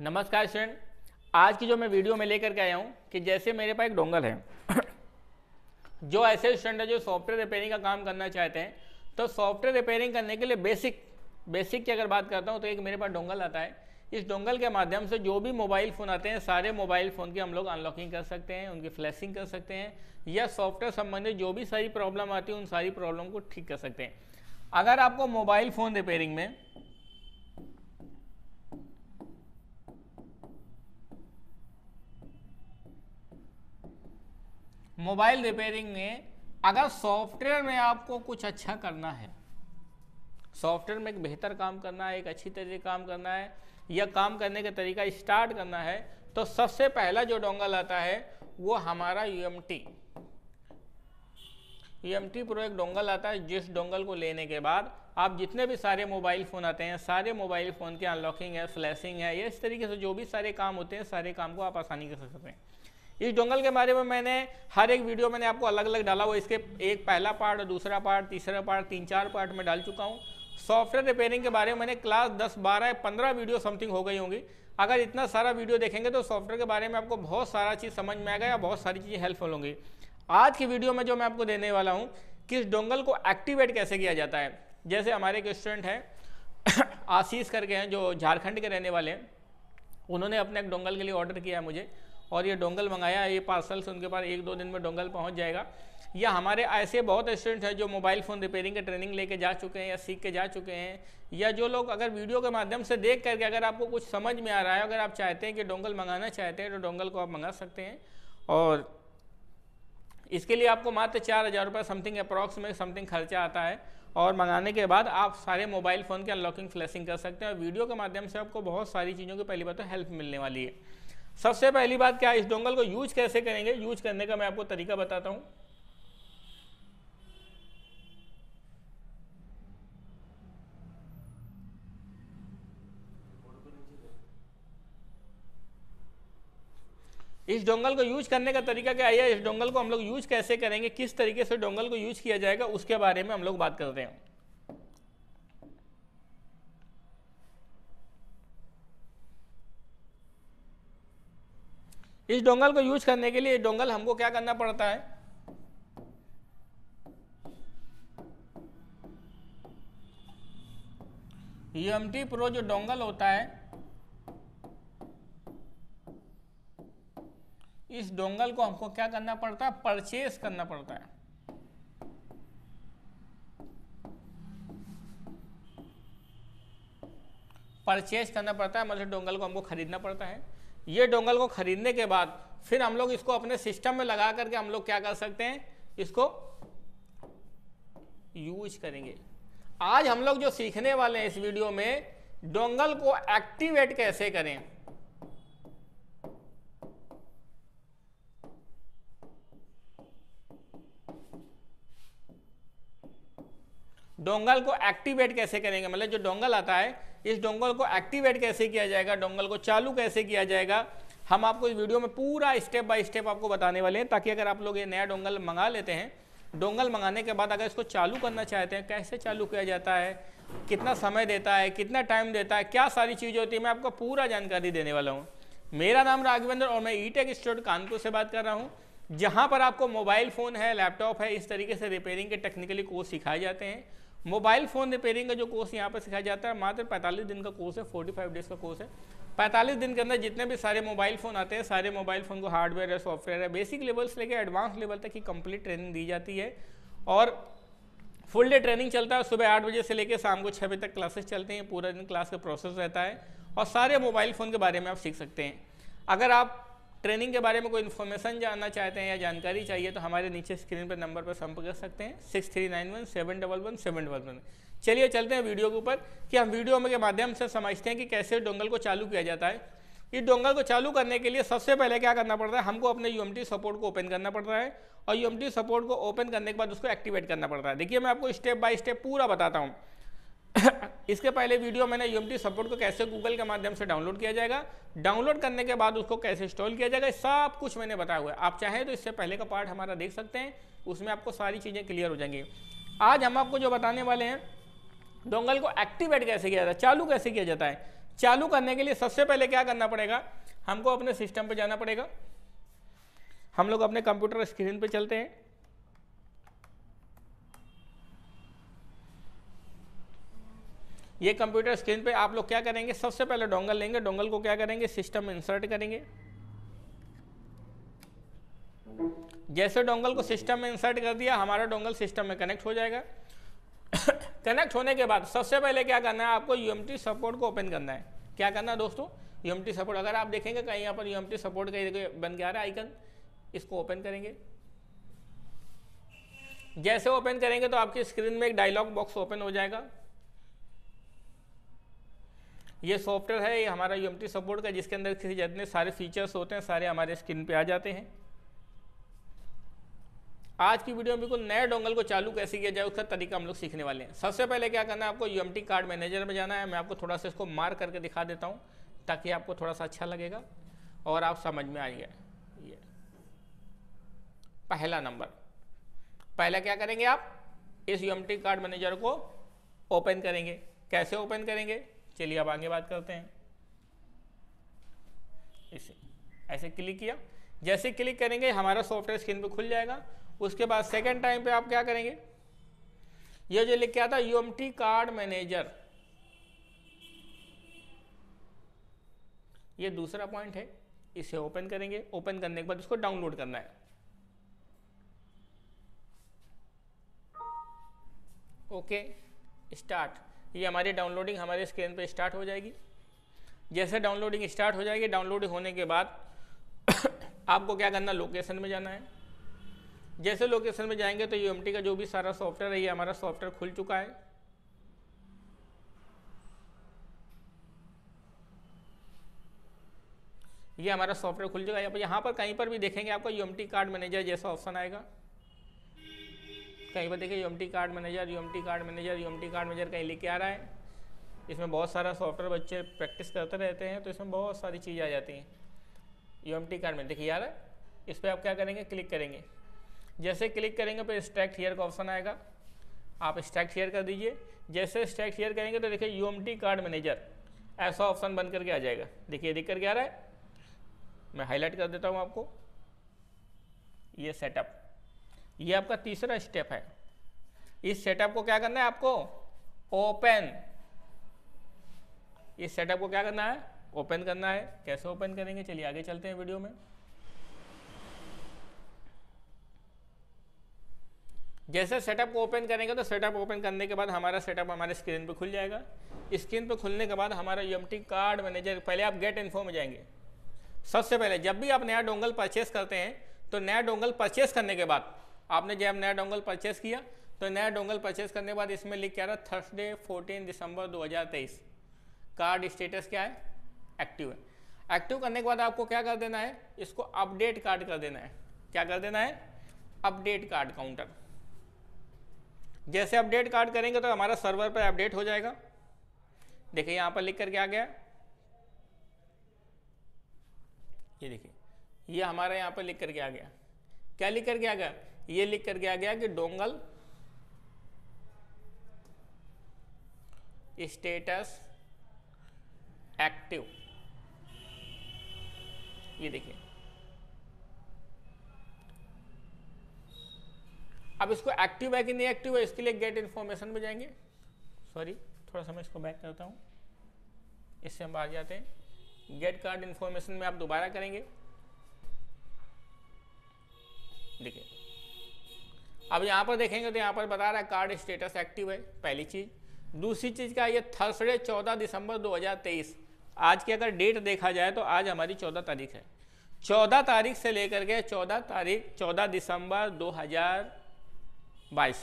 नमस्कार स्टूडेंट आज की जो मैं वीडियो में लेकर के आया हूँ कि जैसे मेरे पास एक डोंगल है जो ऐसे स्टूडेंट है जो सॉफ्टवेयर रिपेयरिंग का काम करना चाहते हैं तो सॉफ्टवेयर रिपेयरिंग करने के लिए बेसिक बेसिक की अगर बात करता हूँ तो एक मेरे पास डोंगल आता है इस डोंगल के माध्यम से जो भी मोबाइल फ़ोन आते हैं सारे मोबाइल फ़ोन की हम लोग अनलॉकिंग कर सकते हैं उनकी फ्लैशिंग कर सकते हैं या सॉफ्टवेयर संबंधित जो भी सारी प्रॉब्लम आती है उन सारी प्रॉब्लम को ठीक कर सकते हैं अगर आपको मोबाइल फ़ोन रिपेयरिंग में मोबाइल रिपेयरिंग में अगर सॉफ्टवेयर में आपको कुछ अच्छा करना है सॉफ्टवेयर में एक बेहतर काम करना है एक अच्छी तरीके काम करना है या काम करने का तरीका स्टार्ट करना है तो सबसे पहला जो डोंगल आता है वो हमारा U M T U M T pro एक डोंगल आता है जिस डोंगल को लेने के बाद आप जितने भी सारे मोबाइल फ़ोन आते हैं सारे मोबाइल फ़ोन के अनलॉकिंग है फ्लैशिंग है या इस तरीके से जो भी सारे काम होते हैं सारे काम को आप आसानी कर सकते हैं इस डोंगल के बारे में मैंने हर एक वीडियो मैंने आपको अलग अलग डाला हुआ इसके एक पहला पार्ट और दूसरा पार्ट तीसरा पार्ट तीन चार पार्ट में डाल चुका हूँ सॉफ्टवेयर रिपेयरिंग के बारे में मैंने क्लास 10, 12 या 15 वीडियो समथिंग हो गई होंगी अगर इतना सारा वीडियो देखेंगे तो सॉफ्टवेयर के बारे में आपको बहुत सारा चीज़ समझ में आएगा या बहुत सारी चीज़ें हेल्पफुल होंगी आज की वीडियो में जो मैं आपको देने वाला हूँ कि इस डोंगल को एक्टिवेट कैसे किया जाता है जैसे हमारे एक स्टूडेंट हैं आशीष करके हैं जो झारखंड के रहने वाले हैं उन्होंने अपने एक डोंगल के लिए ऑर्डर किया है मुझे और ये डोंगल मंगाया ये पार्सल्स उनके पास एक दो दिन में डोंगल पहुँच जाएगा या हमारे ऐसे बहुत स्टूडेंट्स हैं जो मोबाइल फ़ोन रिपेयरिंग के ट्रेनिंग लेके जा चुके हैं या सीख के जा चुके हैं या जो लोग अगर वीडियो के माध्यम से देख करके अगर आपको कुछ समझ में आ रहा है अगर आप चाहते हैं कि डोंगल मंगाना चाहते हैं तो डोंगल को आप मंगा सकते हैं और इसके लिए आपको मात्र चार हज़ार रुपये समथिंग अप्रॉक्स में समथिंग खर्चा आता है और मंगाने के बाद आप सारे मोबाइल फ़ोन के अनलॉकिंग फ्लैशिंग कर सकते हैं और वीडियो के माध्यम से आपको बहुत सारी चीज़ों की पहली बात तो हेल्प मिलने वाली है सबसे पहली बात क्या इस डोंगल को यूज कैसे करेंगे यूज करने का मैं आपको तरीका बताता हूं इस डोंगल को यूज करने का तरीका क्या है इस डोंगल को हम लोग यूज कैसे करेंगे किस तरीके से डोंगल को यूज किया जाएगा उसके बारे में हम लोग बात करते हैं इस डोंगल को यूज करने के लिए डोंगल हमको क्या करना पड़ता है एम टी प्रो जो डोंगल होता है इस डोंगल को हमको क्या करना पड़ता है परचेस करना पड़ता है परचेज करना पड़ता है मतलब डोंगल को हमको खरीदना पड़ता है ये डोंगल को खरीदने के बाद फिर हम लोग इसको अपने सिस्टम में लगा करके हम लोग क्या कर सकते हैं इसको यूज करेंगे आज हम लोग जो सीखने वाले हैं इस वीडियो में डोंगल को एक्टिवेट कैसे करें डोंगल को एक्टिवेट कैसे करेंगे मतलब जो डोंगल आता है इस डोंगल को एक्टिवेट कैसे किया जाएगा डोंगल को चालू कैसे किया जाएगा हम आपको इस वीडियो में पूरा स्टेप बाय स्टेप आपको बताने वाले हैं ताकि अगर आप लोग ये नया डोंगल मंगा लेते हैं डोंगल मंगाने के बाद अगर इसको चालू करना चाहते हैं कैसे चालू किया जाता है कितना समय देता है कितना टाइम देता है क्या सारी चीज़ें होती है मैं आपको पूरा जानकारी देने वाला हूँ मेरा नाम राघवेंद्र और मैं ई टेक स्टोर कानपुर से बात कर रहा हूँ जहाँ पर आपको मोबाइल फ़ोन है लैपटॉप है इस तरीके से रिपेयरिंग के टेक्निकली कोर्स सिखाए जाते हैं मोबाइल फ़ोन रिपेयरिंग का जो कोर्स यहाँ पर सिखाया जाता है मात्र 45 दिन का कोर्स है 45 डेज का कोर्स है 45 दिन के अंदर जितने भी सारे मोबाइल फ़ोन आते हैं सारे मोबाइल फ़ोन को हार्डवेयर है सॉफ्टवेयर है बेसिक लेवल से लेकर एडवांस लेवल तक की कंप्लीट ट्रेनिंग दी जाती है और फुल डे ट्रेनिंग चलता है सुबह आठ बजे से लेकर शाम को छः बजे तक क्लासेस चलते हैं पूरा दिन क्लास का प्रोसेस रहता है और सारे मोबाइल फ़ोन के बारे में आप सीख सकते हैं अगर आप ट्रेनिंग के बारे में कोई इन्फॉर्मेशन जानना चाहते हैं या जानकारी चाहिए तो हमारे नीचे स्क्रीन पर नंबर पर संपर्क कर सकते हैं six three nine one seven double one seven double one चलिए चलते हैं वीडियो के ऊपर कि हम वीडियो के माध्यम से समझते हैं कि कैसे डोंगल को चालू किया जाता है इस डोंगल को चालू करने के लिए सबसे पहले क्या करना पड़ता है हमको अपने यू सपोर्ट को ओपन करना पड़ता है और यू सपोर्ट को ओपन करने के बाद उसको एक्टिवेट करना पड़ता है देखिए मैं आपको स्टेप बाय स्टेप पूरा बताता हूँ इसके पहले वीडियो मैंने यू सपोर्ट को कैसे गूगल के माध्यम से डाउनलोड किया जाएगा डाउनलोड करने के बाद उसको कैसे इंस्टॉल किया जाएगा सब कुछ मैंने बताया हुआ है आप चाहें तो इससे पहले का पार्ट हमारा देख सकते हैं उसमें आपको सारी चीज़ें क्लियर हो जाएंगी आज हम आपको जो बताने वाले हैं डोंगल को एक्टिवेट कैसे किया जाता है चालू कैसे किया जाता है चालू करने के लिए सबसे पहले क्या करना पड़ेगा हमको अपने सिस्टम पर जाना पड़ेगा हम लोग अपने कंप्यूटर स्क्रीन पर चलते हैं ये कंप्यूटर स्क्रीन पे आप लोग क्या करेंगे सबसे पहले डोंगल लेंगे डोंगल को क्या करेंगे सिस्टम में इंसर्ट करेंगे जैसे डोंगल को सिस्टम में इंसर्ट कर दिया हमारा डोंगल सिस्टम में कनेक्ट हो जाएगा कनेक्ट होने के बाद सबसे पहले क्या करना है आपको यू सपोर्ट को ओपन करना है क्या करना है दोस्तों यू सपोर्ट अगर आप देखेंगे कहीं यहाँ पर यू सपोर्ट का बन गया रहा आइकन इसको ओपन करेंगे जैसे ओपन करेंगे तो आपकी स्क्रीन में एक डायलॉग बॉक्स ओपन हो जाएगा ये सॉफ्टवेयर है ये हमारा यू सपोर्ट का जिसके अंदर किसी जितने सारे फीचर्स होते हैं सारे हमारे स्क्रीन पे आ जाते हैं आज की वीडियो में बिल्कुल नए डोंगल को चालू कैसे किया जाए उसका तरीका हम लोग सीखने वाले हैं सबसे पहले क्या करना है आपको यू कार्ड मैनेजर में जाना है मैं आपको थोड़ा सा इसको मार्क करके दिखा देता हूँ ताकि आपको थोड़ा सा अच्छा लगेगा और आप समझ में आइए ये पहला नंबर पहला क्या करेंगे आप इस यू कार्ड मैनेजर को ओपन करेंगे कैसे ओपन करेंगे चलिए अब आगे बात करते हैं इसे ऐसे क्लिक किया जैसे क्लिक करेंगे हमारा सॉफ्टवेयर स्क्रीन पे खुल जाएगा उसके बाद सेकेंड टाइम पे आप क्या करेंगे ये जो लिख के आता यूएमटी कार्ड मैनेजर ये दूसरा पॉइंट है इसे ओपन करेंगे ओपन करने के बाद इसको डाउनलोड करना है ओके स्टार्ट ये हमारी डाउनलोडिंग हमारे स्क्रीन पे स्टार्ट हो जाएगी जैसे डाउनलोडिंग स्टार्ट हो जाएगी डाउनलोडिंग होने के बाद आपको क्या करना लोकेशन में जाना है जैसे लोकेशन में जाएंगे तो यू का जो भी सारा सॉफ्टवेयर है ये हमारा सॉफ्टवेयर खुल चुका है ये हमारा सॉफ्टवेयर खुल जाएगा यहाँ पर कहीं पर भी देखेंगे आपका यू कार्ड मैनेजर जैसा ऑप्शन आएगा तो कहीं पर देखिए UMT card manager UMT card manager UMT card manager कहीं के आ रहा है इसमें बहुत सारा सॉफ्टवेयर बच्चे प्रैक्टिस करते रहते हैं तो इसमें बहुत सारी चीज़ें आ जाती हैं यूएमटी कार्ड में देखिए यार इस पर आप क्या करेंगे क्लिक करेंगे जैसे क्लिक करेंगे फिर स्ट्रैक्ट हेयर का ऑप्शन आएगा आप स्ट्रैक्ट हेयर कर दीजिए जैसे स्ट्रैक्ट हेयर करेंगे तो देखिए यू कार्ड मैनेजर ऐसा ऑप्शन बन करके आ जाएगा देखिए दिख करके आ रहा है मैं हाईलाइट कर देता हूँ आपको ये सेटअप ये आपका तीसरा स्टेप है इस सेटअप को क्या करना है आपको ओपन इस सेटअप को क्या करना है ओपन करना है कैसे ओपन करेंगे चलिए आगे चलते हैं वीडियो में जैसे सेटअप को ओपन करेंगे तो सेटअप ओपन करने के बाद हमारा सेटअप हमारे स्क्रीन पे खुल जाएगा स्क्रीन पे खुलने के बाद हमारा यू कार्ड मैनेजर पहले आप गेट इन्फो में जाएंगे सबसे पहले जब भी आप नया डोंगल परचेस करते हैं तो नया डोंगल परचेस करने के बाद आपने जब नया डोंगल परचेस किया तो नया डोंगल परचेस करने के बाद इसमें लिख क्या रहा थर्सडे 14 दिसंबर 2023 कार्ड स्टेटस क्या है एक्टिव है एक्टिव करने के बाद आपको क्या कर देना है इसको अपडेट कार्ड कर देना है क्या कर देना है अपडेट कार्ड काउंटर जैसे अपडेट कार्ड करेंगे तो हमारा सर्वर पर अपडेट हो जाएगा देखिए यहां पर लिख करके आ गया ये देखिए ये हमारा यहां पर लिख करके आ गया क्या लिख करके आ गया ये लिख कर गया गया कि डोंगल स्टेटस एक्टिव ये देखिए अब इसको एक्टिव है कि नहीं एक्टिव है इसके लिए गेट इन्फॉर्मेशन में जाएंगे सॉरी थोड़ा सा मैं इसको बैक करता हूँ इससे हम आ जाते हैं गेट कार्ड इन्फॉर्मेशन में आप दोबारा करेंगे देखिए अब यहाँ पर देखेंगे तो यहाँ पर बता रहा है कार्ड स्टेटस एक्टिव है पहली चीज़ दूसरी चीज़ का ये थर्सडे 14 दिसंबर 2023 आज की अगर डेट देखा जाए तो आज हमारी 14 तारीख है 14 तारीख से लेकर के 14 तारीख 14 दिसंबर 2022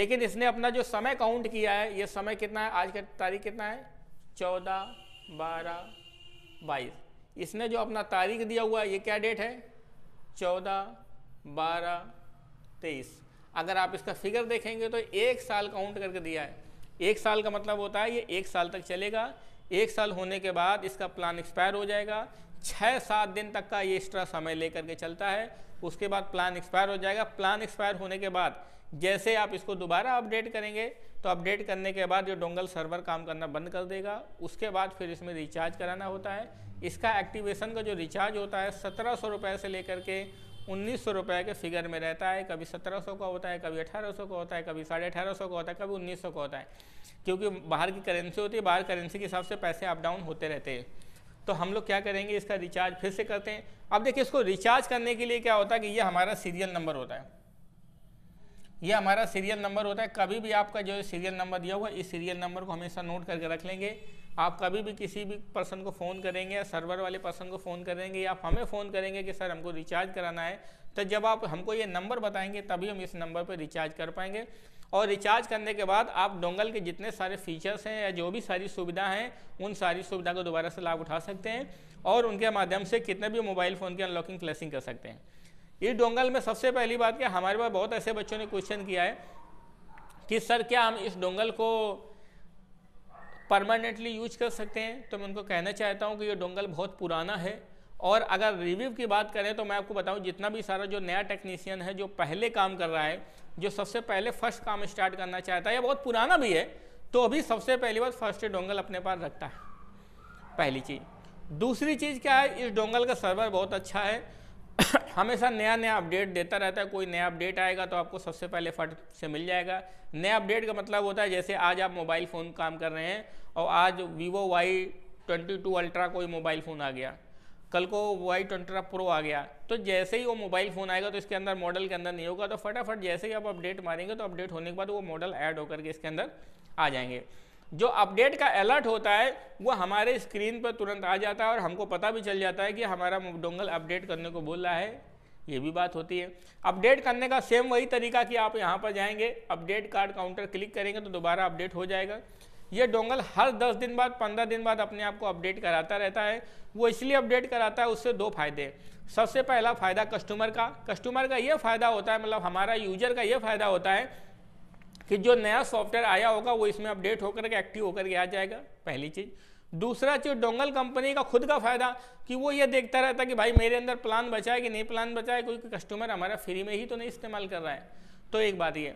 लेकिन इसने अपना जो समय काउंट किया है ये समय कितना है आज का तारीख कितना है चौदह बारह बाईस इसने जो अपना तारीख दिया हुआ है ये क्या डेट है चौदह बारह तेईस अगर आप इसका फिगर देखेंगे तो एक साल काउंट करके दिया है एक साल का मतलब होता है ये एक साल तक चलेगा एक साल होने के बाद इसका प्लान एक्सपायर हो जाएगा छः सात दिन तक का ये एक्स्ट्रा समय लेकर के चलता है उसके बाद प्लान एक्सपायर हो जाएगा प्लान एक्सपायर होने के बाद जैसे आप इसको दोबारा अपडेट करेंगे तो अपडेट करने के बाद ये डोंगल सर्वर काम करना बंद कर देगा उसके बाद फिर इसमें रिचार्ज कराना होता है इसका एक्टिवेशन का जो रिचार्ज होता है सत्रह सौ रुपये से लेकर के उन्नीस सौ रुपये के फिगर में रहता है कभी सत्रह सौ का होता है कभी अठारह सौ का होता है कभी साढ़े अठारह सौ का होता है कभी उन्नीस सौ का होता है क्योंकि बाहर की करेंसी होती है बाहर करेंसी के हिसाब से पैसे अप डाउन होते रहते हैं तो हम लोग क्या करेंगे इसका रिचार्ज फिर से करते हैं अब देखिए इसको रिचार्ज करने के लिए क्या होता है कि ये हमारा सीरियल नंबर होता है ये हमारा सीरियल नंबर होता है कभी भी आपका जो सीरियल नंबर दिया हुआ इस सीरियल नंबर को हमेशा नोट करके रख लेंगे आप कभी भी किसी भी पर्सन को फ़ोन करेंगे या सर्वर वाले पर्सन को फ़ोन करेंगे या आप हमें फ़ोन करेंगे कि सर हमको रिचार्ज कराना है तो जब आप हमको ये नंबर बताएंगे तभी हम इस नंबर पर रिचार्ज कर पाएंगे और रिचार्ज करने के बाद आप डोंगल के जितने सारे फीचर्स हैं या जो भी सारी सुविधा हैं उन सारी सुविधा को दोबारा से लाभ उठा सकते हैं और उनके माध्यम से कितने भी मोबाइल फ़ोन की अनलॉकिंग क्लसिंग कर सकते हैं इस डोंगल में सबसे पहली बात क्या हमारे पास बहुत ऐसे बच्चों ने क्वेश्चन किया है कि सर क्या हम इस डोंगल को परमानेंटली यूज कर सकते हैं तो मैं उनको कहना चाहता हूँ कि ये डोंगल बहुत पुराना है और अगर रिव्यू की बात करें तो मैं आपको बताऊं जितना भी सारा जो नया टेक्नीशियन है जो पहले काम कर रहा है जो सबसे पहले फर्स्ट काम स्टार्ट करना चाहता है या बहुत पुराना भी है तो अभी सबसे पहली बात फर्स्ट डोंगल अपने पास रखता है पहली चीज़ दूसरी चीज़ क्या है इस डोंगल का सर्वर बहुत अच्छा है हमेशा नया नया अपडेट देता रहता है कोई नया अपडेट आएगा तो आपको सबसे पहले फट से मिल जाएगा नया अपडेट का मतलब होता है जैसे आज आप मोबाइल फ़ोन काम कर रहे हैं और आज Vivo Y twenty two ultra कोई मोबाइल फ़ोन आ गया कल को वाई ट्वेंटी प्रो आ गया तो जैसे ही वो मोबाइल फ़ोन आएगा तो इसके अंदर मॉडल के अंदर नहीं होगा तो फटाफट जैसे ही आप अपडेट मारेंगे तो अपडेट होने के बाद वो मॉडल ऐड होकर के इसके अंदर आ जाएंगे जो अपडेट का अलर्ट होता है वो हमारे स्क्रीन पर तुरंत आ जाता है और हमको पता भी चल जाता है कि हमारा डोंगल अपडेट करने को बोल रहा है ये भी बात होती है अपडेट करने का सेम वही तरीका कि आप यहाँ पर जाएंगे अपडेट कार्ड काउंटर क्लिक करेंगे तो दोबारा अपडेट हो जाएगा ये डोंगल हर 10 दिन बाद 15 दिन बाद अपने आप को अपडेट कराता रहता है वो इसलिए अपडेट कराता है उससे दो फायदे सबसे पहला फ़ायदा कस्टमर का कस्टमर का ये फ़ायदा होता है मतलब हमारा यूजर का ये फ़ायदा होता है कि जो नया सॉफ्टवेयर आया होगा वो इसमें अपडेट होकर के एक्टिव होकर के आ जाएगा पहली चीज़ दूसरा चीज़ डोंगल कंपनी का खुद का फ़ायदा कि वो ये देखता रहता कि भाई मेरे अंदर प्लान बचा है कि नहीं प्लान बचा है क्योंकि कस्टमर हमारा फ्री में ही तो नहीं इस्तेमाल कर रहा है तो एक बात ये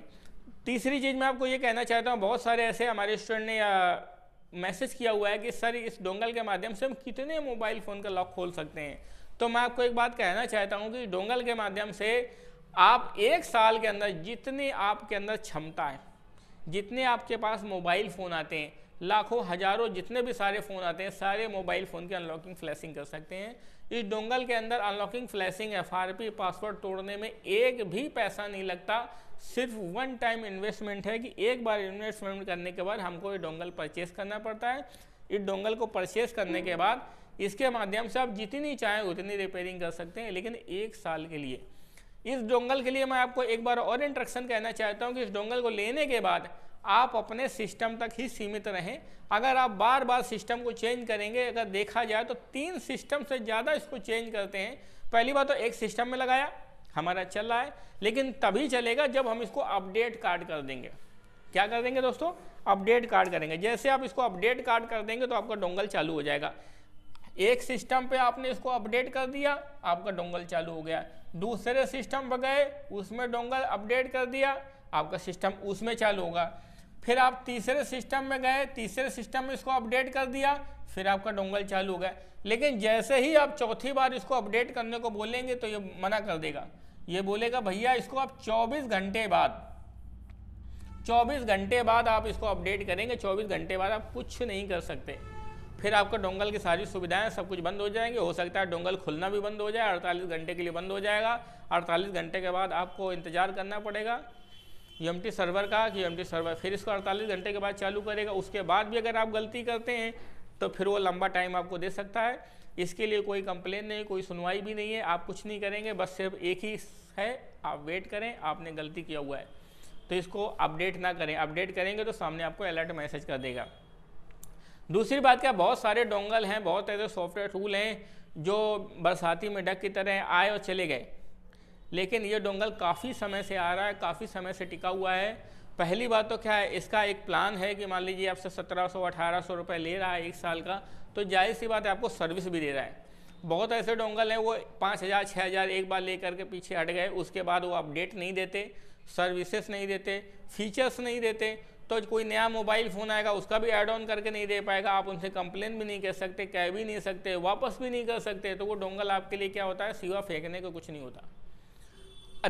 तीसरी चीज़ मैं आपको ये कहना चाहता हूँ बहुत सारे ऐसे हमारे स्टूडेंट ने मैसेज किया हुआ है कि सर इस डोंगल के माध्यम से हम कितने मोबाइल फ़ोन का लॉक खोल सकते हैं तो मैं आपको एक बात कहना चाहता हूँ कि डोंगल के माध्यम से आप एक साल के अंदर जितने आपके अंदर क्षमता है जितने आपके पास मोबाइल फ़ोन आते हैं लाखों हज़ारों जितने भी सारे फ़ोन आते हैं सारे मोबाइल फ़ोन की अनलॉकिंग फ्लैशिंग कर सकते हैं इस डोंगल के अंदर अनलॉकिंग फ्लैशिंग एफआरपी पासवर्ड तोड़ने में एक भी पैसा नहीं लगता सिर्फ वन टाइम इन्वेस्टमेंट है कि एक बार इन्वेस्टमेंट करने के बाद हमको ये डोंगल परचेस करना पड़ता है इस डोंगल को परचेस करने के बाद इसके माध्यम से आप जितनी चाहें उतनी रिपेयरिंग कर सकते हैं लेकिन एक साल के लिए इस डोंगल के लिए मैं आपको एक बार और इंट्रक्शन कहना चाहता हूँ कि इस डोंगल को लेने के बाद आप अपने सिस्टम तक ही सीमित रहें अगर आप बार बार सिस्टम को चेंज करेंगे अगर देखा जाए तो तीन सिस्टम से ज़्यादा इसको चेंज करते हैं पहली बार तो एक सिस्टम में लगाया हमारा चल रहा है लेकिन तभी चलेगा जब हम इसको अपडेट कार्ड कर देंगे क्या कर देंगे दोस्तों अपडेट कार्ड करेंगे जैसे आप इसको अपडेट कार्ड कर देंगे तो आपका डोंगल चालू हो जाएगा एक सिस्टम पे आपने इसको अपडेट कर दिया आपका डोंगल चालू हो गया दूसरे सिस्टम पर गए उसमें डोंगल अपडेट कर दिया आपका सिस्टम उसमें चालू होगा फिर आप तीसरे सिस्टम में गए तीसरे सिस्टम में इसको अपडेट कर दिया फिर आपका डोंगल चालू हो गया लेकिन जैसे ही आप चौथी बार इसको अपडेट करने को बोलेंगे तो ये मना कर देगा ये बोलेगा भैया इसको आप 24 घंटे बाद 24 घंटे बाद आप इसको अपडेट करेंगे 24 घंटे बाद आप कुछ नहीं कर सकते फिर आपका डोंगल की सारी सुविधाएं सब कुछ बंद हो जाएंगी हो सकता है डोंगल खुलना भी बंद हो जाए अड़तालीस घंटे के लिए बंद हो जाएगा अड़तालीस घंटे के बाद आपको इंतज़ार करना पड़ेगा यू सर्वर का कि यू सर्वर फिर इसको अड़तालीस घंटे के बाद चालू करेगा उसके बाद भी अगर आप गलती करते हैं तो फिर वो लंबा टाइम आपको दे सकता है इसके लिए कोई कंप्लेन नहीं कोई सुनवाई भी नहीं है आप कुछ नहीं करेंगे बस सिर्फ एक ही है आप वेट करें आपने गलती किया हुआ है तो इसको अपडेट ना करें अपडेट करेंगे तो सामने आपको अलर्ट मैसेज कर देगा दूसरी बात क्या बहुत सारे डोंगल हैं बहुत ऐसे सॉफ्टवेयर टूल हैं जो बरसाती में डक की तरह आए और चले गए लेकिन ये डोंगल काफ़ी समय से आ रहा है काफ़ी समय से टिका हुआ है पहली बात तो क्या है इसका एक प्लान है कि मान लीजिए आपसे सत्रह सौ अठारह सौ रुपये ले रहा है एक साल का तो जाहिर सी बात है आपको सर्विस भी दे रहा है बहुत ऐसे डोंगल हैं वो पाँच हज़ार छः हज़ार एक बार ले करके पीछे हट गए उसके बाद वो अपडेट नहीं देते सर्विसेस नहीं देते फीचर्स नहीं देते तो कोई नया मोबाइल फ़ोन आएगा उसका भी एड ऑन करके नहीं दे पाएगा आप उनसे कंप्लेन भी नहीं कर सकते कह भी नहीं सकते वापस भी नहीं कर सकते तो वो डोंगल आपके लिए क्या होता है सिवा फेंकने का कुछ नहीं होता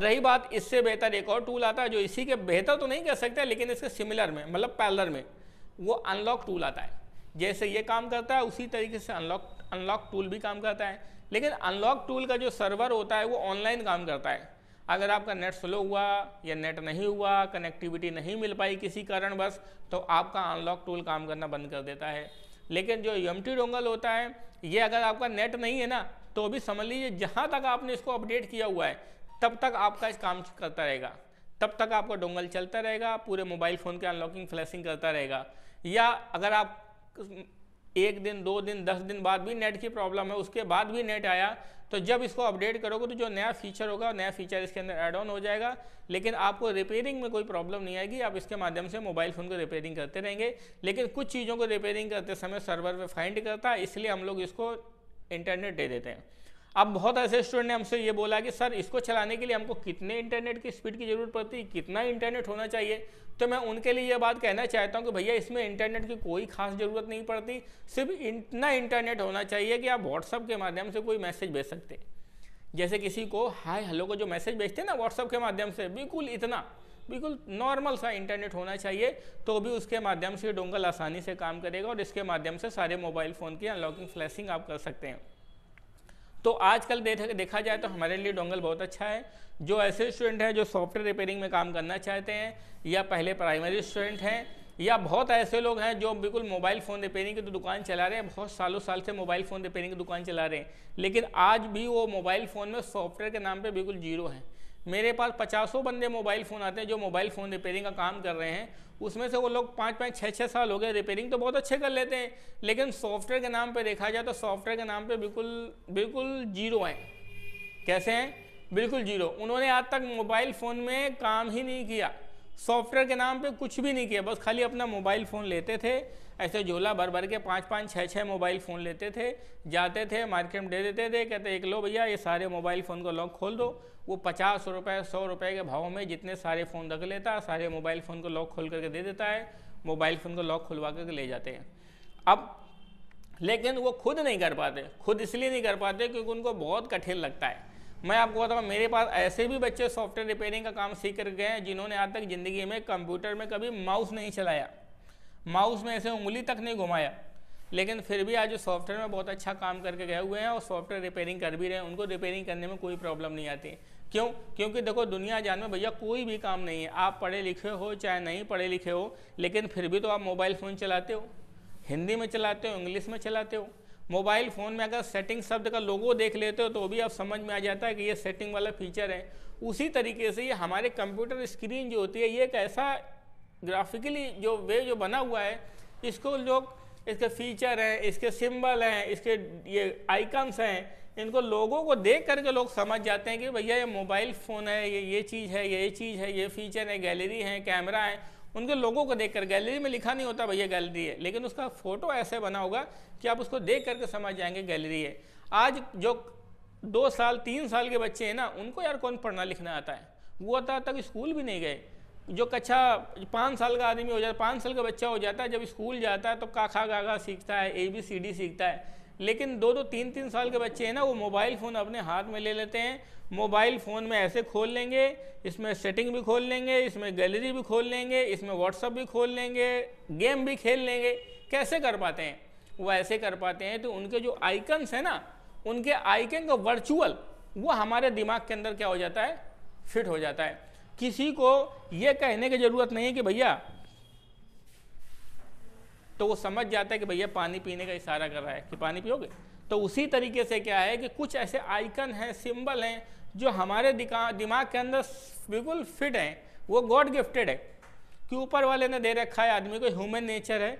रही बात इससे बेहतर एक और टूल आता है जो इसी के बेहतर तो नहीं कह सकते लेकिन इसके सिमिलर में मतलब पैलर में वो अनलॉक टूल आता है जैसे ये काम करता है उसी तरीके से अनलॉक अनलॉक टूल भी काम करता है लेकिन अनलॉक टूल का जो सर्वर होता है वो ऑनलाइन काम करता है अगर आपका नेट स्लो हुआ या नेट नहीं हुआ कनेक्टिविटी नहीं मिल पाई किसी कारण बस तो आपका अनलॉक टूल काम करना बंद कर देता है लेकिन जो यम डोंगल होता है ये अगर आपका नेट नहीं है ना तो भी समझ लीजिए जहाँ तक आपने इसको अपडेट किया हुआ है तब तक आपका इस काम करता रहेगा तब तक आपका डोंगल चलता रहेगा पूरे मोबाइल फ़ोन के अनलॉकिंग फ्लैशिंग करता रहेगा या अगर आप एक दिन दो दिन दस दिन बाद भी नेट की प्रॉब्लम है उसके बाद भी नेट आया तो जब इसको अपडेट करोगे तो जो नया फीचर होगा नया फीचर इसके अंदर एड ऑन हो जाएगा लेकिन आपको रिपेयरिंग में कोई प्रॉब्लम नहीं आएगी आप इसके माध्यम से मोबाइल फ़ोन को रिपेयरिंग करते रहेंगे लेकिन कुछ चीज़ों को रिपेयरिंग करते समय सर्वर पर फाइंड करता है इसलिए हम लोग इसको इंटरनेट दे देते हैं अब बहुत ऐसे स्टूडेंट ने हमसे ये बोला कि सर इसको चलाने के लिए हमको कितने इंटरनेट की स्पीड की जरूरत पड़ती है कितना इंटरनेट होना चाहिए तो मैं उनके लिए ये बात कहना चाहता हूँ कि भैया इसमें इंटरनेट की कोई खास ज़रूरत नहीं पड़ती सिर्फ इतना इंटरनेट होना चाहिए कि आप व्हाट्सअप के माध्यम से कोई मैसेज भेज सकते जैसे किसी को हाय हेलो का जो मैसेज भेजते हैं ना व्हाट्सअप के माध्यम से बिल्कुल इतना बिल्कुल नॉर्मल सा इंटरनेट होना चाहिए तो भी उसके माध्यम से डोंगल आसानी से काम करेगा और इसके माध्यम से सारे मोबाइल फ़ोन की अनलॉकिंग फ्लैशिंग आप कर सकते हैं तो आजकल देखा देखा जाए तो हमारे लिए डोंगल बहुत अच्छा है जो ऐसे स्टूडेंट हैं जो सॉफ्टवेयर रिपेयरिंग में काम करना चाहते हैं या पहले प्राइमरी स्टूडेंट हैं या बहुत ऐसे लोग हैं जो बिल्कुल मोबाइल फ़ोन रिपेयरिंग की तो दुकान चला रहे हैं बहुत सालों साल से मोबाइल फ़ोन रिपेयरिंग की दुकान चला रहे हैं लेकिन आज भी वो मोबाइल फ़ोन में सॉफ्टवेयर के नाम पर बिल्कुल जीरो है मेरे पास पचासों बंदे मोबाइल फ़ोन आते हैं जो मोबाइल फ़ोन रिपेयरिंग का काम कर रहे हैं उसमें से वो लोग पाँच पाँच छः छः साल हो गए रिपेयरिंग तो बहुत अच्छे कर लेते हैं लेकिन सॉफ्टवेयर के नाम पर देखा जाए तो सॉफ्टवेयर के नाम पर बिल्कुल बिल्कुल जीरो हैं कैसे हैं बिल्कुल जीरो उन्होंने आज तक मोबाइल फ़ोन में काम ही नहीं किया सॉफ्टवेयर के नाम पे कुछ भी नहीं किया बस खाली अपना मोबाइल फ़ोन लेते थे ऐसे झोला भर भर के पाँच पाँच छः छः मोबाइल फ़ोन लेते थे जाते थे मार्केट में दे देते थे कहते एक लो भैया ये सारे मोबाइल फ़ोन को लॉक खोल दो वो पचास रुपये सौ रुपये के भाव में जितने सारे फ़ोन रख लेता सारे मोबाइल फ़ोन को लॉक खोल करके दे देता है मोबाइल फ़ोन को लॉक खुलवा करके ले जाते हैं अब लेकिन वो खुद नहीं कर पाते खुद इसलिए नहीं कर पाते क्योंकि उनको बहुत कठिन लगता है मैं आपको बताऊँ मेरे पास ऐसे भी बच्चे सॉफ्टवेयर रिपेयरिंग का काम सीख कर गए हैं जिन्होंने आज तक ज़िंदगी में कंप्यूटर में कभी माउस नहीं चलाया माउस में ऐसे उंगली तक नहीं घुमाया लेकिन फिर भी आज सॉफ्टवेयर में बहुत अच्छा काम करके गए हुए हैं और सॉफ्टवेयर रिपेयरिंग कर भी रहे हैं उनको रिपेयरिंग करने में कोई प्रॉब्लम नहीं आती क्यों क्योंकि देखो दुनिया जान में भैया कोई भी काम नहीं है आप पढ़े लिखे हो चाहे नहीं पढ़े लिखे हो लेकिन फिर भी तो आप मोबाइल फ़ोन चलाते हो हिंदी में चलाते हो इंग्लिश में चलाते हो मोबाइल फ़ोन में अगर सेटिंग शब्द का लोगो देख लेते हो तो भी आप समझ में आ जाता है कि ये सेटिंग वाला फीचर है उसी तरीके से ये हमारे कंप्यूटर स्क्रीन जो होती है ये एक ऐसा ग्राफिकली जो वे जो बना हुआ है इसको लोग इसके फीचर हैं इसके सिंबल हैं इसके ये आइकन्स हैं इनको लोगों को देख करके लोग समझ जाते हैं कि भैया ये मोबाइल फ़ोन है ये ये चीज़ है ये चीज़ है ये फीचर है गैलरी है कैमरा है उनके लोगों को देखकर गैलरी में लिखा नहीं होता भैया गैलरी है लेकिन उसका फोटो ऐसे बना होगा कि आप उसको देख करके समझ जाएंगे गैलरी है आज जो दो साल तीन साल के बच्चे हैं ना उनको यार कौन पढ़ना लिखना आता है वो आता तक स्कूल भी नहीं गए जो कच्चा पाँच साल का आदमी हो जाता है पाँच साल का बच्चा हो जाता है जब स्कूल जाता है तो का खा गा सीखता है ए बी सी डी सीखता है लेकिन दो दो तीन तीन साल के बच्चे हैं ना वो मोबाइल फ़ोन अपने हाथ में ले लेते हैं मोबाइल फ़ोन में ऐसे खोल लेंगे इसमें सेटिंग भी खोल लेंगे इसमें गैलरी भी खोल लेंगे इसमें व्हाट्सअप भी खोल लेंगे गेम भी खेल लेंगे कैसे कर पाते हैं वो ऐसे कर पाते हैं तो उनके जो आइकन्स हैं ना उनके आइकन का वर्चुअल वो हमारे दिमाग के अंदर क्या हो जाता है फिट हो जाता है किसी को ये कहने की ज़रूरत नहीं है कि भैया तो वो समझ जाता है कि भैया पानी पीने का इशारा कर रहा है कि पानी पियोगे तो उसी तरीके से क्या है कि कुछ ऐसे आइकन हैं सिंबल हैं जो हमारे दिमाग के अंदर बिल्कुल फिट हैं वो गॉड गिफ्टेड है कि ऊपर वाले ने दे रखा है आदमी को ह्यूमन नेचर है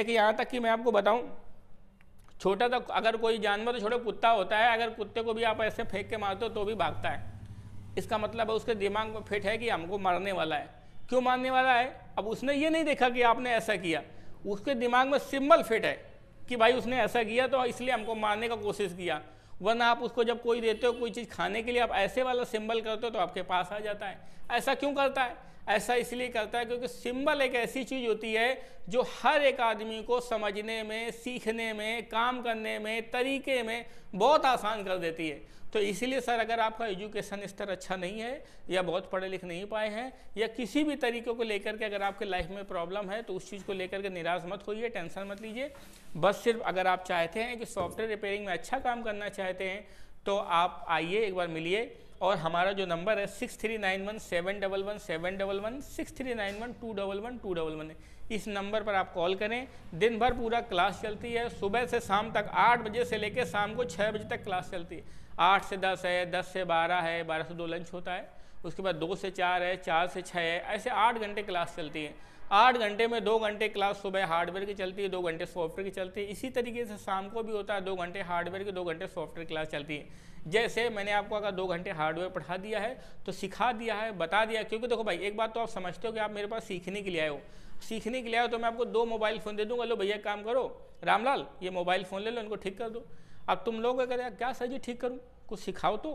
एक यहाँ तक कि मैं आपको बताऊँ छोटा तो अगर कोई जानवर छोटे कुत्ता होता है अगर कुत्ते को भी आप ऐसे फेंक के मारते हो तो भी भागता है इसका मतलब है उसके दिमाग में फिट है कि हमको मरने वाला है क्यों मारने वाला है अब उसने ये नहीं देखा कि आपने ऐसा किया उसके दिमाग में सिम्बल फिट है कि भाई उसने ऐसा किया तो इसलिए हमको मारने का कोशिश किया वरना आप उसको जब कोई देते हो कोई चीज़ खाने के लिए आप ऐसे वाला सिंबल करते हो तो आपके पास आ जाता है ऐसा क्यों करता है ऐसा इसलिए करता है क्योंकि सिंबल एक ऐसी चीज़ होती है जो हर एक आदमी को समझने में सीखने में काम करने में तरीके में बहुत आसान कर देती है तो इसीलिए सर अगर आपका एजुकेशन स्तर अच्छा नहीं है या बहुत पढ़े लिख नहीं पाए हैं या किसी भी तरीके को लेकर के अगर आपके लाइफ में प्रॉब्लम है तो उस चीज़ को लेकर के निराश मत होइए टेंशन मत लीजिए बस सिर्फ अगर आप चाहते हैं कि सॉफ्टवेयर रिपेयरिंग में अच्छा काम करना चाहते हैं तो आप आइए एक बार मिलिए और हमारा जो नंबर है six three nine one seven double one seven double one six three nine one two double one two double one इस नंबर पर आप कॉल करें दिन भर पूरा क्लास चलती है सुबह से शाम तक आठ बजे से लेकर शाम को छः बजे तक क्लास चलती है आठ से दस है दस से बारह है बारह से दो लंच होता है उसके बाद दो से चार है चार से छः है ऐसे आठ घंटे क्लास चलती है आठ घंटे में दो घंटे क्लास सुबह हार्डवेयर की चलती है दो घंटे सॉफ्टवेयर की चलती है इसी तरीके से शाम को भी होता है दो घंटे हार्डवेयर की दो घंटे सॉफ्टवेयर क्लास चलती है जैसे मैंने आपको अगर दो घंटे हार्डवेयर पढ़ा दिया है तो सिखा दिया है बता दिया क्योंकि देखो भाई एक बात तो आप समझते हो कि आप मेरे पास सीखने के लिए आए हो सीखने के लिए आए हो तो मैं आपको दो मोबाइल फ़ोन दे दूँगा लो भैया काम करो रामलाल ये मोबाइल फ़ोन ले लो इनको ठीक कर दो अब तुम लोग अगर क्या सर जी ठीक करूँ कुछ सिखाओ तो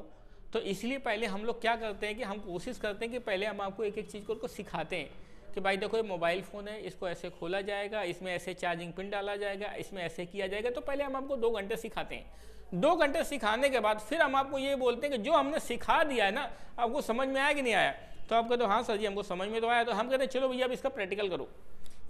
तो इसलिए पहले हम लोग क्या करते हैं कि हम कोशिश करते हैं कि पहले हम आपको एक एक चीज़ को उनको सिखाते हैं कि भाई देखो ये मोबाइल फ़ोन है इसको ऐसे खोला जाएगा इसमें ऐसे चार्जिंग पिन डाला जाएगा इसमें ऐसे किया जाएगा तो पहले हम आपको दो घंटे सिखाते हैं दो घंटे सिखाने के बाद फिर हम आपको ये बोलते हैं कि जो हमने सिखा दिया है ना आपको समझ में आया कि नहीं आया तो आप कहते हो हाँ सर जी हमको समझ में तो आया तो हम कहते हैं चलो भैया अब इसका प्रैक्टिकल करो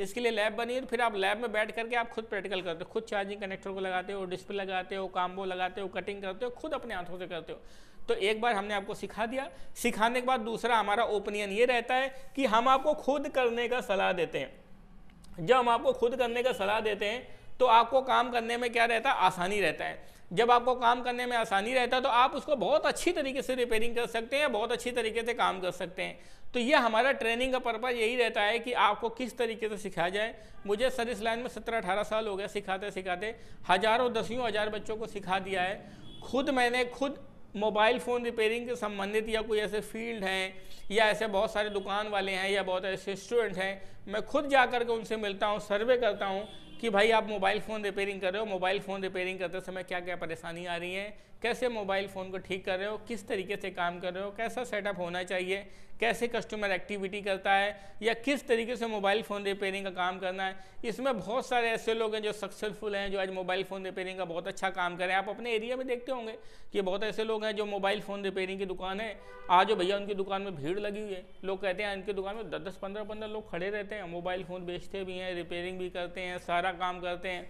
इसके लिए लैब बनी है तो फिर आप लैब में बैठ करके आप खुद प्रैक्टिकल करते हो खुद चार्जिंग कनेक्टर को लगाते हो डिस्प्ले लगाते हो काम्बो लगाते हो कटिंग करते हो खुद अपने हाथों से करते हो तो एक बार हमने आपको सिखा दिया सिखाने के बाद दूसरा हमारा ओपिनियन ये रहता है कि हम आपको खुद करने का सलाह देते हैं जब हम आपको खुद करने का सलाह देते हैं तो आपको काम करने में क्या रहता है आसानी रहता है जब आपको काम करने में आसानी रहता है तो आप उसको बहुत अच्छी तरीके से रिपेयरिंग कर सकते हैं बहुत अच्छी तरीके से काम कर सकते हैं तो ये हमारा ट्रेनिंग का पर्पज़ यही रहता है कि आपको किस तरीके से सिखाया जाए मुझे सर इस लाइन में सत्रह अठारह साल हो गया सिखाते सिखाते हज़ारों दसियों हज़ार बच्चों को सिखा दिया है खुद मैंने खुद मोबाइल फ़ोन रिपेयरिंग के संबंधित या कोई ऐसे फील्ड हैं या ऐसे बहुत सारे दुकान वाले हैं या बहुत ऐसे स्टूडेंट हैं मैं खुद जा कर के उनसे मिलता हूँ सर्वे करता हूँ कि भाई आप मोबाइल फ़ोन रिपेयरिंग कर रहे हो मोबाइल फ़ोन रिपेयरिंग करते समय क्या क्या परेशानी आ रही है कैसे मोबाइल फ़ोन को ठीक कर रहे हो किस तरीके से काम कर रहे हो कैसा सेटअप होना चाहिए कैसे कस्टमर एक्टिविटी करता है या किस तरीके से मोबाइल फ़ोन रिपेयरिंग का काम करना है इसमें बहुत सारे ऐसे लोग हैं जो सक्सेसफुल हैं जो आज मोबाइल फ़ोन रिपेयरिंग का बहुत अच्छा काम करें आप अपने एरिया में देखते होंगे कि बहुत ऐसे लोग हैं जो मोबाइल फ़ोन रिपेयरिंग की दुकान है आज भैया उनकी दुकान में भीड़ लगी हुई है लोग कहते हैं उनकी दुकान में दस दस पंद्रह पंद्रह लोग खड़े रहते हैं मोबाइल फ़ोन बेचते भी हैं रिपेयरिंग भी करते हैं सारा काम करते हैं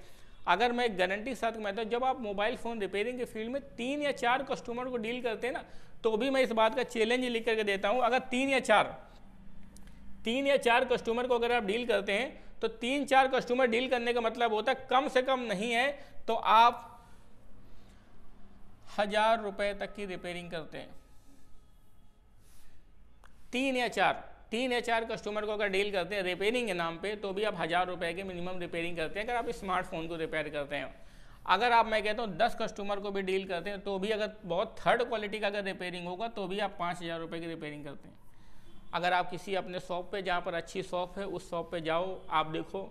अगर मैं एक गारंटी के साथ कहता हूँ जब आप मोबाइल फ़ोन रिपेयरिंग के फील्ड में तीन या चार कस्टमर को डील करते हैं ना तो भी मैं इस बात का चैलेंज लिख करके देता हूँ अगर तीन या चार तीन या चार कस्टमर को अगर आप डील करते हैं तो तीन चार कस्टमर डील करने का मतलब होता है कम से कम नहीं है तो आप हजार रुपए तक की रिपेयरिंग करते हैं तीन या चार तीन या चार कस्टमर को अगर डील करते हैं रिपेयरिंग के नाम पे तो भी आप हज़ार रुपये के मिनिमम रिपेयरिंग करते हैं अगर आप स्मार्टफोन को रिपेयर करते हैं अगर आप मैं कहता हूँ दस कस्टमर को भी डील करते हैं तो भी अगर बहुत थर्ड क्वालिटी का अगर रिपेयरिंग होगा तो भी आप पाँच हज़ार रुपये की रिपेयरिंग करते हैं अगर आप किसी अपने शॉप पर जहाँ पर अच्छी शॉप है उस शॉप पर जाओ आप देखो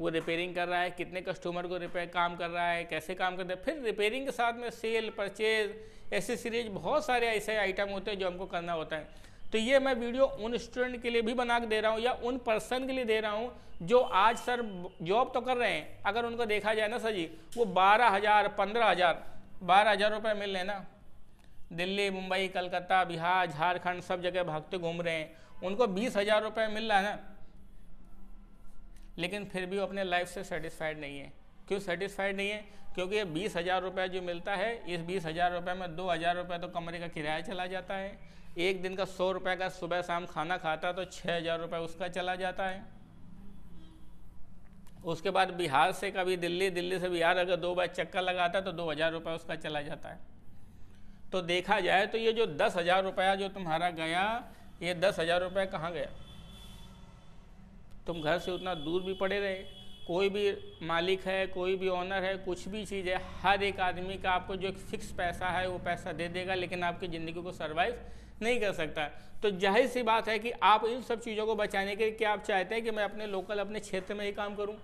वो रिपेयरिंग कर रहा है कितने कस्टमर को रिपेयर काम कर रहा है कैसे काम करते है फिर रिपेयरिंग के साथ में सेल परचेज एसेसरीज बहुत सारे ऐसे आइटम होते हैं जो हमको करना होता है तो ये मैं वीडियो उन स्टूडेंट के लिए भी बना के दे रहा हूँ या उन पर्सन के लिए दे रहा हूँ जो आज सर जॉब तो कर रहे हैं अगर उनको देखा जाए ना सर जी वो बारह हज़ार पंद्रह हज़ार बारह हज़ार रुपये मिल रहे ना दिल्ली मुंबई कलकत्ता बिहार झारखंड सब जगह भागते घूम रहे हैं उनको बीस हज़ार रुपये मिल रहा है ना लेकिन फिर भी वो अपने लाइफ से सेटिस्फाइड नहीं है क्यों सेटिस्फाइड नहीं है क्योंकि ये बीस हज़ार रुपये जो मिलता है इस बीस हज़ार रुपये में दो हज़ार रुपये तो कमरे का किराया चला जाता है एक दिन का सौ रुपये का सुबह शाम खाना खाता तो छः हज़ार रुपये उसका चला जाता है उसके बाद बिहार से कभी दिल्ली दिल्ली से बिहार अगर दो बार चक्कर लगाता है तो दो हज़ार रुपये उसका चला जाता है तो देखा जाए तो ये जो दस हज़ार रुपया जो तुम्हारा गया ये दस हज़ार रुपया कहाँ गया तुम घर से उतना दूर भी पड़े रहे कोई भी मालिक है कोई भी ऑनर है कुछ भी चीज़ है हर एक आदमी का आपको जो एक फिक्स पैसा है वो पैसा दे देगा लेकिन आपकी ज़िंदगी को सर्वाइव नहीं कर सकता तो जाहिर सी बात है कि आप इन सब चीज़ों को बचाने के लिए क्या आप चाहते हैं कि मैं अपने लोकल अपने क्षेत्र में ही काम करूं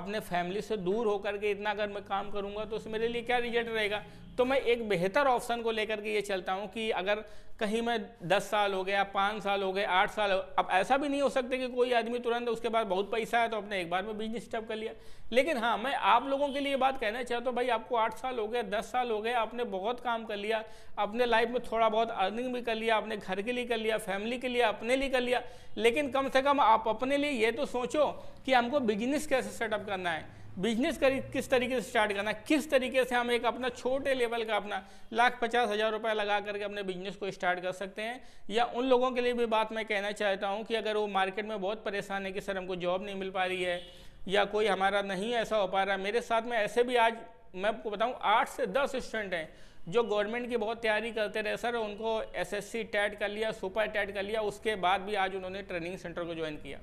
अपने फैमिली से दूर होकर के इतना अगर मैं काम करूंगा तो उसमें मेरे लिए क्या रिजल्ट रहेगा तो मैं एक बेहतर ऑप्शन को लेकर के ये चलता हूँ कि अगर कहीं मैं दस साल हो गया पाँच साल हो गए आठ साल हो अब ऐसा भी नहीं हो सकता कि कोई आदमी तुरंत उसके बाद बहुत पैसा है तो अपने एक बार में बिजनेस स्टॉप कर लिया लेकिन हाँ मैं आप लोगों के लिए बात कहना चाहता हूँ भाई आपको आठ साल हो गया दस साल हो गया आपने बहुत काम कर लिया अपने लाइफ में थोड़ा बहुत अर्निंग भी कर लिया अपने घर के लिए कर लिया फैमिली के लिए अपने लिए कर लिया लेकिन कम से कम आप अपने लिए ये तो सोचो कि हमको बिजनेस कैसे सेटअप करना है बिजनेस किस तरीके से स्टार्ट करना है किस तरीके से हम एक अपना छोटे लेवल का अपना लाख पचास हज़ार रुपये लगा करके अपने बिजनेस को स्टार्ट कर सकते हैं या उन लोगों के लिए भी बात मैं कहना चाहता हूँ कि अगर वो मार्केट में बहुत परेशान है कि सर हमको जॉब नहीं मिल पा रही है या कोई हमारा नहीं ऐसा हो पा रहा है मेरे साथ में ऐसे भी आज मैं आपको बताऊँ आठ से दस स्टूडेंट हैं जो गवर्नमेंट की बहुत तैयारी करते रहे सर उनको एस टेट कर लिया सुपर टेट कर लिया उसके बाद भी आज उन्होंने ट्रेनिंग सेंटर को ज्वाइन किया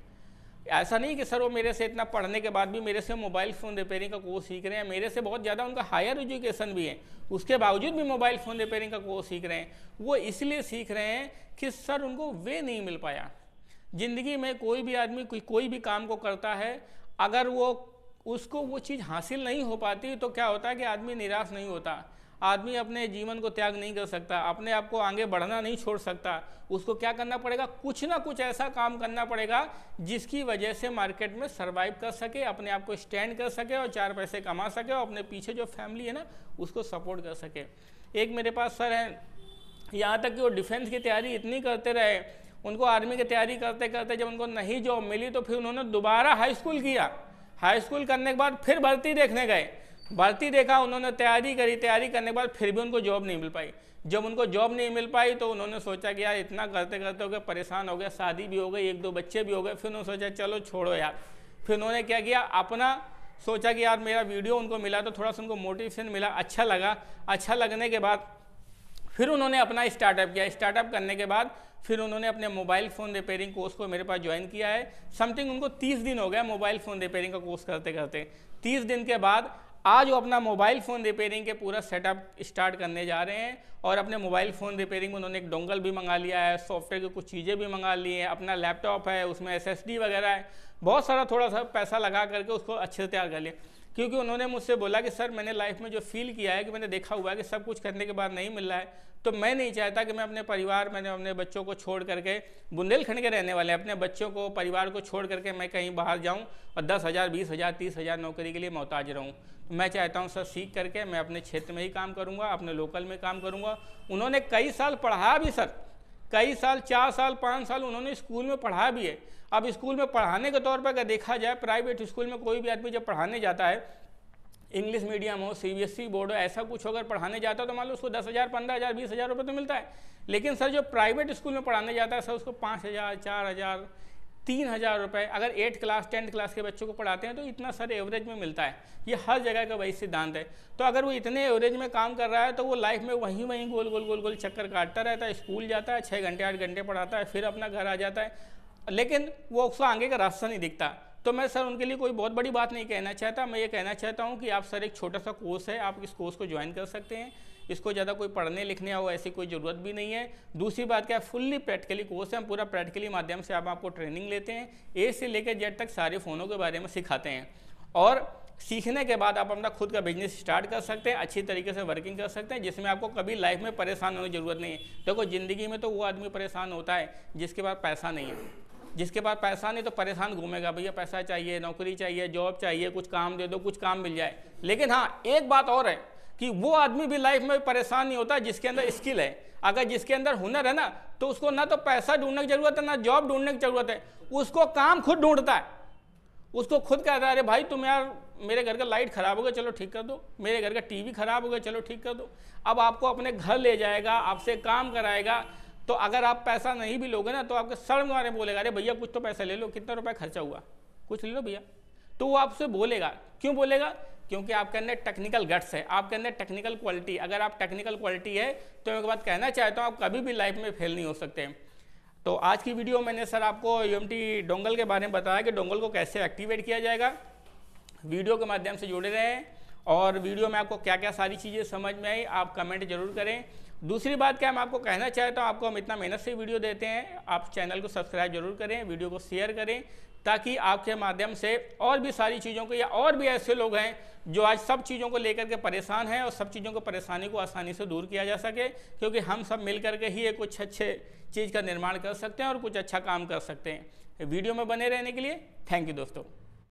ऐसा नहीं कि सर वो मेरे से इतना पढ़ने के बाद भी मेरे से मोबाइल फ़ोन रिपेयरिंग का कोर्स सीख रहे हैं मेरे से बहुत ज़्यादा उनका हायर एजुकेशन भी है उसके बावजूद भी मोबाइल फ़ोन रिपेयरिंग का कोर्स सीख रहे हैं वो इसलिए सीख रहे हैं कि सर उनको वे नहीं मिल पाया ज़िंदगी में कोई भी आदमी कोई कोई भी काम को करता है अगर वो उसको वो चीज़ हासिल नहीं हो पाती तो क्या होता है कि आदमी निराश नहीं होता आदमी अपने जीवन को त्याग नहीं कर सकता अपने आप को आगे बढ़ना नहीं छोड़ सकता उसको क्या करना पड़ेगा कुछ ना कुछ ऐसा काम करना पड़ेगा जिसकी वजह से मार्केट में सर्वाइव कर सके अपने आप को स्टैंड कर सके और चार पैसे कमा सके और अपने पीछे जो फैमिली है ना उसको सपोर्ट कर सके एक मेरे पास सर हैं यहाँ तक कि वो डिफेंस की तैयारी इतनी करते रहे उनको आर्मी की तैयारी करते करते जब उनको नहीं जॉब मिली तो फिर उन्होंने दोबारा हाई स्कूल किया हाई स्कूल करने के बाद फिर भर्ती देखने गए भर्ती देखा उन्होंने तैयारी करी तैयारी करने के बाद फिर भी उनको जॉब नहीं मिल पाई जब उनको जॉब नहीं मिल पाई तो उन्होंने सोचा कि यार इतना करते करते हो गए परेशान हो गया शादी भी हो गई एक दो बच्चे भी हो गए फिर उन्होंने सोचा चलो छोड़ो यार फिर उन्होंने क्या किया अपना सोचा कि यार मेरा वीडियो उनको मिला तो थोड़ा सा उनको मोटिवेशन मिला अच्छा लगा अच्छा लगने के बाद फिर उन्होंने अपना स्टार्टअप किया स्टार्टअप करने के बाद फिर उन्होंने अपने मोबाइल फ़ोन रिपेयरिंग कोर्स को मेरे पास ज्वाइन किया है समथिंग उनको 30 दिन हो गया मोबाइल फ़ोन रिपेयरिंग का कोर्स करते करते 30 दिन के बाद आज वो अपना मोबाइल फ़ोन रिपेयरिंग के पूरा सेटअप स्टार्ट करने जा रहे हैं और अपने मोबाइल फ़ोन रिपेयरिंग में उन्होंने एक डोंगल भी मंगा लिया है सॉफ्टवेयर की कुछ चीज़ें भी मंगा ली हैं अपना लैपटॉप है उसमें एस वगैरह है बहुत सारा थोड़ा सा पैसा लगा करके उसको अच्छे से तैयार कर लिया क्योंकि उन्होंने मुझसे बोला कि सर मैंने लाइफ में जो फील किया है कि मैंने देखा हुआ है कि सब कुछ करने के बाद नहीं मिल रहा है तो मैं नहीं चाहता कि मैं अपने परिवार मैंने अपने बच्चों को छोड़ करके बुंदेलखंड के रहने वाले अपने बच्चों को परिवार को छोड़ करके मैं कहीं बाहर जाऊँ और दस हज़ार बीस हज़ार तीस हज़ार नौकरी के लिए मोहताज रहूँ मैं चाहता हूँ सर सीख करके मैं अपने क्षेत्र में ही काम करूँगा अपने लोकल में काम करूँगा उन्होंने कई साल पढ़ा भी सर कई साल चार साल पाँच साल उन्होंने स्कूल में पढ़ा भी है अब स्कूल में पढ़ाने के तौर पर अगर देखा जाए प्राइवेट स्कूल में कोई भी आदमी जब पढ़ाने जाता है इंग्लिश मीडियम हो सीबीएसई बोर्ड e हो ऐसा कुछ अगर पढ़ाने जाता है तो मान लो उसको दस हज़ार पंद्रह हज़ार बीस हज़ार रुपये तो मिलता है लेकिन सर जो प्राइवेट स्कूल में पढ़ाने जाता है सर उसको पाँच हज़ार चार हज़ार तीन हज़ार रुपये अगर एट क्लास टेंथ क्लास के बच्चों को पढ़ाते हैं तो इतना सर एवरेज में मिलता है ये हर जगह का वही सिद्धांत है तो अगर वो इतने एवरेज में काम कर रहा है तो वो लाइफ में वहीं वहीं गोल गोल गोल गोल चक्कर काटता रहता है स्कूल जाता है छः घंटे आठ घंटे पढ़ाता है फिर अपना घर आ जाता है लेकिन वो उसको आगे का रास्ता नहीं दिखता तो मैं सर उनके लिए कोई बहुत बड़ी बात नहीं कहना चाहता मैं ये कहना चाहता हूँ कि आप सर एक छोटा सा कोर्स है आप इस कोर्स को ज्वाइन कर सकते हैं इसको ज़्यादा कोई पढ़ने लिखने हो ऐसी कोई ज़रूरत भी नहीं है दूसरी बात क्या है फुल्ली प्रैक्टिकली कोर्स है हम पूरा प्रैक्टिकली माध्यम से आप आपको ट्रेनिंग लेते हैं ए से लेकर जेड तक सारे फ़ोनों के बारे में सिखाते हैं और सीखने के बाद आप अपना खुद का बिजनेस स्टार्ट कर सकते हैं अच्छी तरीके से वर्किंग कर सकते हैं जिसमें आपको कभी लाइफ में परेशान होने की ज़रूरत नहीं है देखो ज़िंदगी में तो वो आदमी परेशान होता है जिसके पास पैसा नहीं है जिसके पास पैसा नहीं तो परेशान घूमेगा भैया पैसा चाहिए नौकरी चाहिए जॉब चाहिए कुछ काम दे दो कुछ काम मिल जाए लेकिन हाँ एक बात और है कि वो आदमी भी लाइफ में परेशान नहीं होता जिसके अंदर स्किल है अगर जिसके अंदर हुनर है ना तो उसको ना तो पैसा ढूंढने की जरूरत है ना जॉब ढूंढने की जरूरत है उसको काम खुद ढूंढता है उसको खुद कहता है अरे भाई तुम यार मेरे घर का लाइट खराब हो गया चलो ठीक कर दो मेरे घर का टीवी खराब हो गया चलो ठीक कर दो अब आपको अपने घर ले जाएगा आपसे काम कराएगा तो अगर आप पैसा नहीं भी लोगे ना तो आपके शर्म मारे बोलेगा अरे भैया कुछ तो पैसा ले लो कितना रुपया खर्चा हुआ कुछ ले लो भैया तो वो आपसे बोलेगा क्यों बोलेगा क्योंकि आपके अंदर टेक्निकल गट्स है आपके अंदर टेक्निकल क्वालिटी अगर आप टेक्निकल क्वालिटी है तो मैं एक बात कहना चाहता हूँ आप कभी भी लाइफ में फेल नहीं हो सकते तो आज की वीडियो मैंने सर आपको यू डोंगल के बारे में बताया कि डोंगल को कैसे एक्टिवेट किया जाएगा वीडियो के माध्यम से जुड़े रहें और वीडियो में आपको क्या क्या सारी चीज़ें समझ में आई आप कमेंट जरूर करें दूसरी बात क्या हम आपको कहना चाहता तो हूँ आपको हम इतना मेहनत से वीडियो देते हैं आप चैनल को सब्सक्राइब जरूर करें वीडियो को शेयर करें ताकि आपके माध्यम से और भी सारी चीज़ों को या और भी ऐसे लोग हैं जो आज सब चीज़ों को लेकर के परेशान हैं और सब चीज़ों को परेशानी को आसानी से दूर किया जा सके क्योंकि हम सब मिल करके ही एक कुछ अच्छे चीज़ का निर्माण कर सकते हैं और कुछ अच्छा काम कर सकते हैं वीडियो में बने रहने के लिए थैंक यू दोस्तों